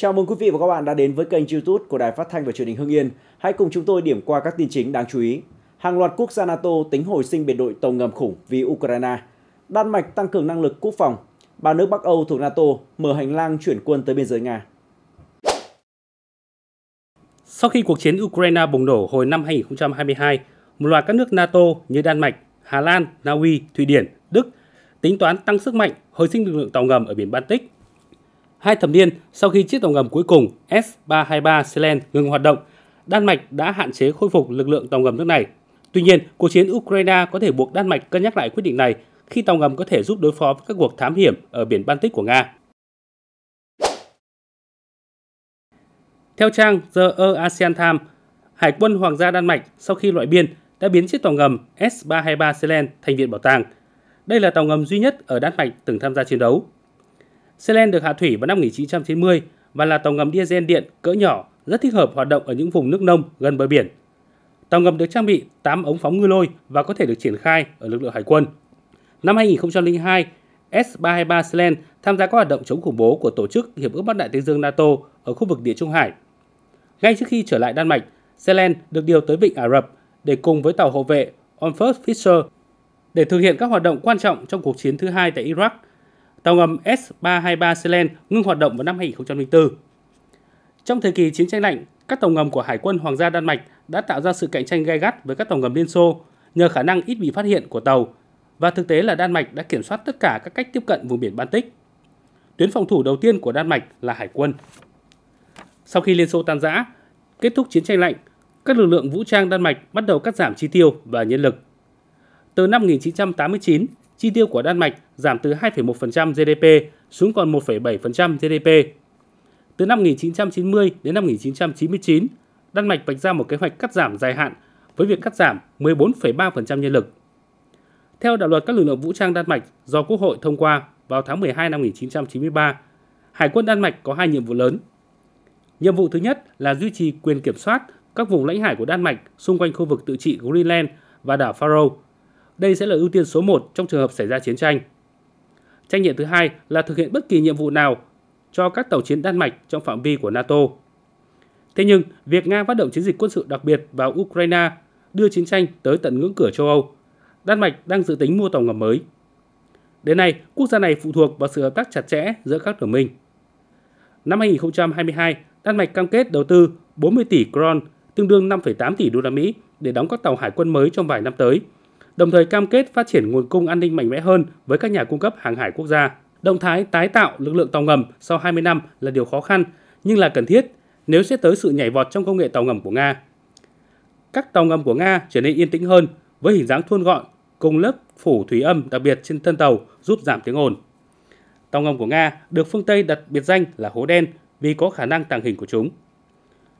Chào mừng quý vị và các bạn đã đến với kênh YouTube của Đài Phát thanh và Truyền hình Hưng Yên. Hãy cùng chúng tôi điểm qua các tin chính đáng chú ý. Hàng loạt quốc gia NATO tính hồi sinh biệt đội tàu ngầm khủng vì Ukraine. Đan Mạch tăng cường năng lực quốc phòng. Ba nước Bắc Âu thuộc NATO mở hành lang chuyển quân tới biên giới Nga. Sau khi cuộc chiến Ukraine bùng nổ hồi năm 2022, một loạt các nước NATO như Đan Mạch, Hà Lan, Na Uy, Thụy Điển, Đức tính toán tăng sức mạnh hồi sinh lực lượng tàu ngầm ở biển Baltic Hai thập niên sau khi chiếc tàu ngầm cuối cùng S-323 Selen ngừng hoạt động, Đan Mạch đã hạn chế khôi phục lực lượng tàu ngầm nước này. Tuy nhiên, cuộc chiến Ukraine có thể buộc Đan Mạch cân nhắc lại quyết định này khi tàu ngầm có thể giúp đối phó với các cuộc thám hiểm ở biển Baltic của Nga. Theo trang The ASEAN Times, Hải quân Hoàng gia Đan Mạch sau khi loại biên đã biến chiếc tàu ngầm S-323 Selen thành viện bảo tàng. Đây là tàu ngầm duy nhất ở Đan Mạch từng tham gia chiến đấu. Selen được hạ thủy vào năm 1990 và là tàu ngầm diesel điện cỡ nhỏ rất thích hợp hoạt động ở những vùng nước nông gần bờ biển. Tàu ngầm được trang bị 8 ống phóng ngư lôi và có thể được triển khai ở lực lượng hải quân. Năm 2002, S-323 Selen tham gia các hoạt động chống khủng bố của Tổ chức Hiệp ước Bắc Đại Tây Dương NATO ở khu vực Địa Trung Hải. Ngay trước khi trở lại Đan Mạch, Selen được điều tới Vịnh Ả Rập để cùng với tàu hộ vệ Olmfurt Fisher để thực hiện các hoạt động quan trọng trong cuộc chiến thứ hai tại Iraq – tàu ngầm S-323 Selen ngưng hoạt động vào năm 2004. Trong thời kỳ chiến tranh lạnh, các tàu ngầm của Hải quân Hoàng gia Đan Mạch đã tạo ra sự cạnh tranh gai gắt với các tàu ngầm Liên Xô nhờ khả năng ít bị phát hiện của tàu và thực tế là Đan Mạch đã kiểm soát tất cả các cách tiếp cận vùng biển Baltic. Tuyến phòng thủ đầu tiên của Đan Mạch là hải quân. Sau khi Liên Xô tan rã, kết thúc chiến tranh lạnh, các lực lượng vũ trang Đan Mạch bắt đầu cắt giảm chi tiêu và nhân lực. Từ năm 1989, chi tiêu của Đan Mạch giảm từ 2,1% GDP xuống còn 1,7% GDP. Từ năm 1990 đến năm 1999, Đan Mạch vạch ra một kế hoạch cắt giảm dài hạn với việc cắt giảm 14,3% nhân lực. Theo đạo luật các lực lượng vũ trang Đan Mạch do Quốc hội thông qua vào tháng 12 năm 1993, Hải quân Đan Mạch có hai nhiệm vụ lớn. Nhiệm vụ thứ nhất là duy trì quyền kiểm soát các vùng lãnh hải của Đan Mạch xung quanh khu vực tự trị Greenland và đảo Faroe đây sẽ là ưu tiên số 1 trong trường hợp xảy ra chiến tranh. Trách nhiệm thứ hai là thực hiện bất kỳ nhiệm vụ nào cho các tàu chiến Đan Mạch trong phạm vi của NATO. Thế nhưng, việc Nga phát động chiến dịch quân sự đặc biệt vào Ukraine đưa chiến tranh tới tận ngưỡng cửa châu Âu, Đan Mạch đang dự tính mua tàu ngầm mới. Đến nay, quốc gia này phụ thuộc vào sự hợp tác chặt chẽ giữa các đồng minh. Năm 2022, Đan Mạch cam kết đầu tư 40 tỷ kron, tương đương 5,8 tỷ đô la Mỹ để đóng các tàu hải quân mới trong vài năm tới – đồng thời cam kết phát triển nguồn cung an ninh mạnh mẽ hơn với các nhà cung cấp hàng hải quốc gia. Động thái tái tạo lực lượng tàu ngầm sau 20 năm là điều khó khăn nhưng là cần thiết nếu sẽ tới sự nhảy vọt trong công nghệ tàu ngầm của Nga. Các tàu ngầm của Nga trở nên yên tĩnh hơn với hình dáng thuôn gọn cùng lớp phủ thủy âm đặc biệt trên thân tàu giúp giảm tiếng ồn. Tàu ngầm của Nga được phương Tây đặt biệt danh là hố đen vì có khả năng tàng hình của chúng.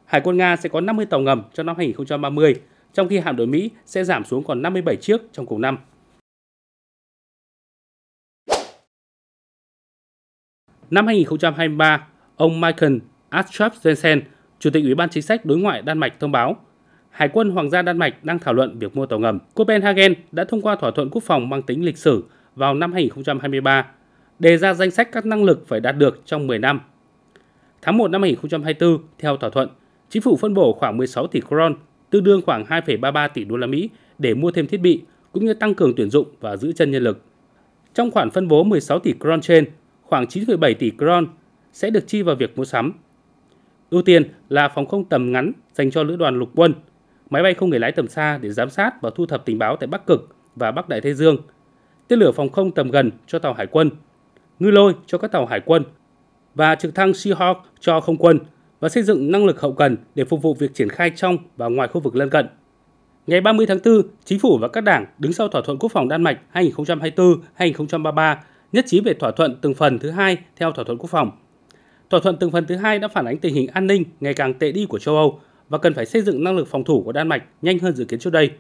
Hải quân Nga sẽ có 50 tàu ngầm cho năm 2030 trong khi hạm đội Mỹ sẽ giảm xuống còn 57 chiếc trong cùng năm. Năm 2023, ông Michael Astrup Jensen, Chủ tịch Ủy ban Chính sách Đối ngoại Đan Mạch thông báo, Hải quân Hoàng gia Đan Mạch đang thảo luận việc mua tàu ngầm. Copenhagen đã thông qua thỏa thuận quốc phòng mang tính lịch sử vào năm 2023, đề ra danh sách các năng lực phải đạt được trong 10 năm. Tháng 1 năm 2024, theo thỏa thuận, chính phủ phân bổ khoảng 16 tỷ kron tương đương khoảng 2,33 tỷ đô la Mỹ để mua thêm thiết bị cũng như tăng cường tuyển dụng và giữ chân nhân lực. Trong khoản phân bố 16 tỷ kron trên, khoảng 9,7 tỷ kron sẽ được chi vào việc mua sắm. Ưu tiên là phòng không tầm ngắn dành cho lữ đoàn lục quân, máy bay không người lái tầm xa để giám sát và thu thập tình báo tại Bắc Cực và Bắc Đại Tây Dương, tên lửa phòng không tầm gần cho tàu hải quân, ngư lôi cho các tàu hải quân và trực thăng Seahawk cho không quân và xây dựng năng lực hậu cần để phục vụ việc triển khai trong và ngoài khu vực lân cận. Ngày 30 tháng 4, chính phủ và các đảng đứng sau thỏa thuận quốc phòng Đan Mạch 2024-2033 nhất trí về thỏa thuận từng phần thứ hai theo thỏa thuận quốc phòng. Thỏa thuận từng phần thứ hai đã phản ánh tình hình an ninh ngày càng tệ đi của châu Âu và cần phải xây dựng năng lực phòng thủ của Đan Mạch nhanh hơn dự kiến trước đây.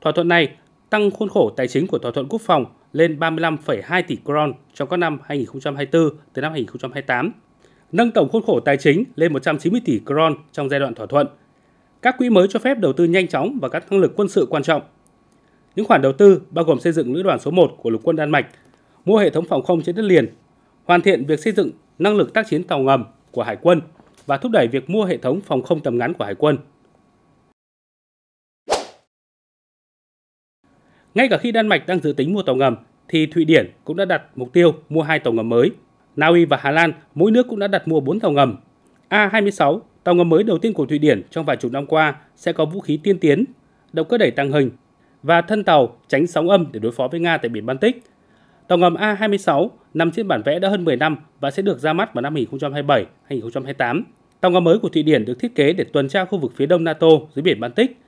Thỏa thuận này tăng khuôn khổ tài chính của thỏa thuận quốc phòng lên 35,2 tỷ kron trong các năm 2024 tới năm 2028 nâng tổng khuôn khổ tài chính lên 190 tỷ kron trong giai đoạn thỏa thuận. Các quỹ mới cho phép đầu tư nhanh chóng và các năng lực quân sự quan trọng. Những khoản đầu tư bao gồm xây dựng lữ đoàn số 1 của lục quân Đan Mạch, mua hệ thống phòng không trên đất liền, hoàn thiện việc xây dựng năng lực tác chiến tàu ngầm của hải quân và thúc đẩy việc mua hệ thống phòng không tầm ngắn của hải quân. Ngay cả khi Đan Mạch đang dự tính mua tàu ngầm, thì Thụy Điển cũng đã đặt mục tiêu mua hai tàu ngầm mới – Na Uy và Hà Lan mỗi nước cũng đã đặt mua 4 tàu ngầm. A-26, tàu ngầm mới đầu tiên của Thụy Điển trong vài chục năm qua sẽ có vũ khí tiên tiến, động cơ đẩy tăng hình và thân tàu tránh sóng âm để đối phó với Nga tại biển Baltic. Tàu ngầm A-26 nằm trên bản vẽ đã hơn 10 năm và sẽ được ra mắt vào năm 2027-2028. Tàu ngầm mới của Thụy Điển được thiết kế để tuần tra khu vực phía đông NATO dưới biển Baltic,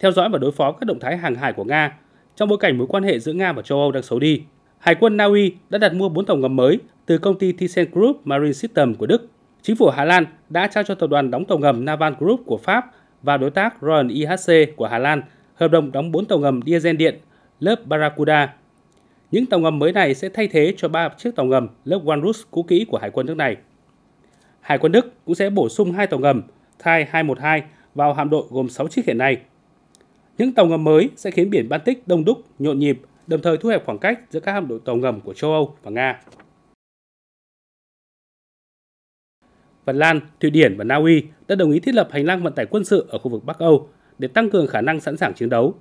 theo dõi và đối phó các động thái hàng hải của Nga trong bối cảnh mối quan hệ giữa Nga và châu Âu đang xấu đi. Hải quân Na Uy đã đặt mua 4 tàu ngầm mới từ công ty Group Marine System của Đức. Chính phủ Hà Lan đã trao cho tập đoàn đóng tàu ngầm Naval Group của Pháp và đối tác Royal IHC của Hà Lan hợp đồng đóng 4 tàu ngầm diesel điện lớp Barracuda. Những tàu ngầm mới này sẽ thay thế cho 3 chiếc tàu ngầm lớp Walrus cũ kỹ của Hải quân nước này. Hải quân Đức cũng sẽ bổ sung hai tàu ngầm Thai 212 vào hạm đội gồm 6 chiếc hiện nay. Những tàu ngầm mới sẽ khiến biển Baltic đông đúc, nhộn nhịp, đồng thời thu hẹp khoảng cách giữa các hạm đội tàu ngầm của châu Âu và Nga. Phần Lan, Thụy Điển và Na Uy đã đồng ý thiết lập hành lang vận tải quân sự ở khu vực Bắc Âu để tăng cường khả năng sẵn sàng chiến đấu.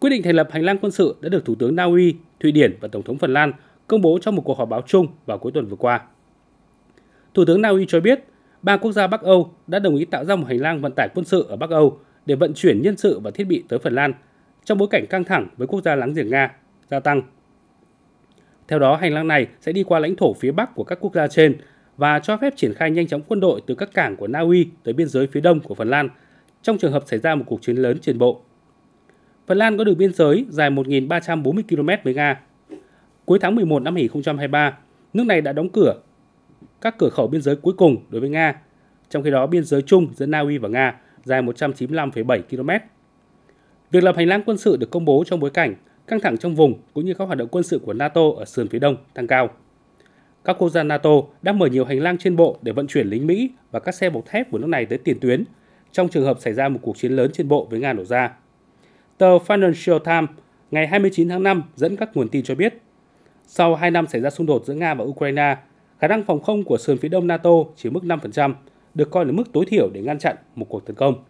Quyết định thành lập hành lang quân sự đã được Thủ tướng Na Uy, Thụy Điển và Tổng thống Phần Lan công bố trong một cuộc họp báo chung vào cuối tuần vừa qua. Thủ tướng Na Uy cho biết, ba quốc gia Bắc Âu đã đồng ý tạo ra một hành lang vận tải quân sự ở Bắc Âu để vận chuyển nhân sự và thiết bị tới Phần Lan trong bối cảnh căng thẳng với quốc gia láng giềng Nga gia tăng. Theo đó, hành lang này sẽ đi qua lãnh thổ phía Bắc của các quốc gia trên và cho phép triển khai nhanh chóng quân đội từ các cảng của Na Uy tới biên giới phía đông của Phần Lan trong trường hợp xảy ra một cuộc chiến lớn trên bộ. Phần Lan có đường biên giới dài 1.340 km với Nga. Cuối tháng 11 năm 2023, nước này đã đóng cửa các cửa khẩu biên giới cuối cùng đối với Nga, trong khi đó biên giới chung giữa Na Uy và Nga dài 195,7 km. Việc lập hành lang quân sự được công bố trong bối cảnh căng thẳng trong vùng cũng như các hoạt động quân sự của NATO ở sườn phía đông tăng cao. Các quốc gia NATO đã mở nhiều hành lang trên bộ để vận chuyển lính Mỹ và các xe bọc thép của nước này tới tiền tuyến, trong trường hợp xảy ra một cuộc chiến lớn trên bộ với Nga nổ ra. Tờ Financial Times ngày 29 tháng 5 dẫn các nguồn tin cho biết, sau 2 năm xảy ra xung đột giữa Nga và Ukraine, khả năng phòng không của sườn phía đông NATO chỉ mức 5%, được coi là mức tối thiểu để ngăn chặn một cuộc tấn công.